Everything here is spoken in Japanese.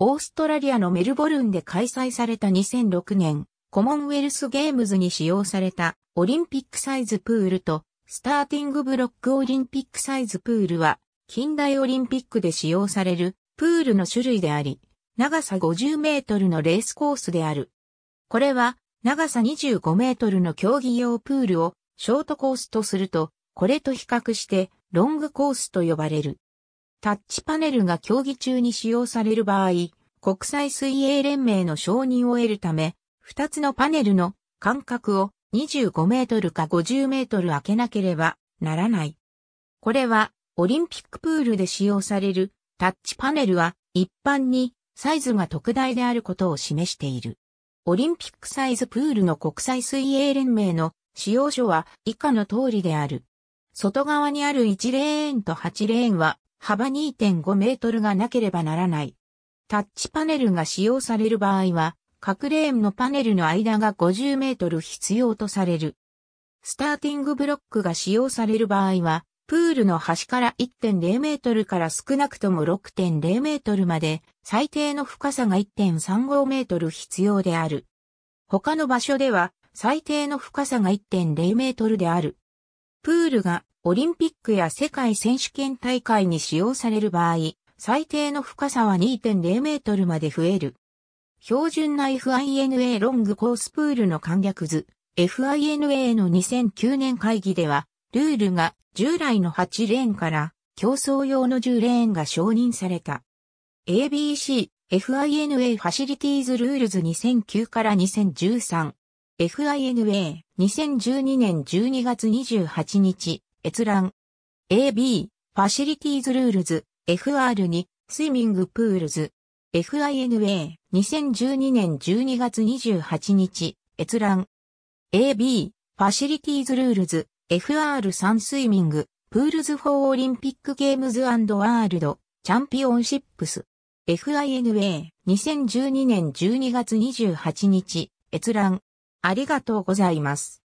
オーストラリアのメルボルンで開催された2006年、コモンウェルスゲームズに使用されたオリンピックサイズプールとスターティングブロックオリンピックサイズプールは近代オリンピックで使用されるプールの種類であり、長さ50メートルのレースコースである。これは長さ25メートルの競技用プールをショートコースとすると、これと比較してロングコースと呼ばれる。タッチパネルが競技中に使用される場合、国際水泳連盟の承認を得るため、2つのパネルの間隔を25メートルか50メートル開けなければならない。これはオリンピックプールで使用されるタッチパネルは一般にサイズが特大であることを示している。オリンピックサイズプールの国際水泳連盟の使用書は以下の通りである。外側にある1レーンと8レーンは幅2.5メートルがなければならない。タッチパネルが使用される場合は、各レーンのパネルの間が50メートル必要とされる。スターティングブロックが使用される場合は、プールの端から1.0メートルから少なくとも6.0メートルまで、最低の深さが1.35メートル必要である。他の場所では、最低の深さが1.0メートルである。プールがオリンピックや世界選手権大会に使用される場合、最低の深さは2.0メートルまで増える。標準な FINA ロングコースプールの簡略図、FINA の2009年会議では、ルールが従来の8レーンから競争用の10レーンが承認された。ABC、FINA ファシリティーズルールズ2009から2013 FINA、2012年12月28日、閲覧。AB、ファシリティーズルールズ、FR2、スイミングプールズ。FINA、2012年12月28日、閲覧。AB、ファシリティーズルールズ、FR3 スイミング、プールズ4オリンピックゲームズワールド、チャンピオンシップス。FINA、2012年12月28日、閲覧。ありがとうございます。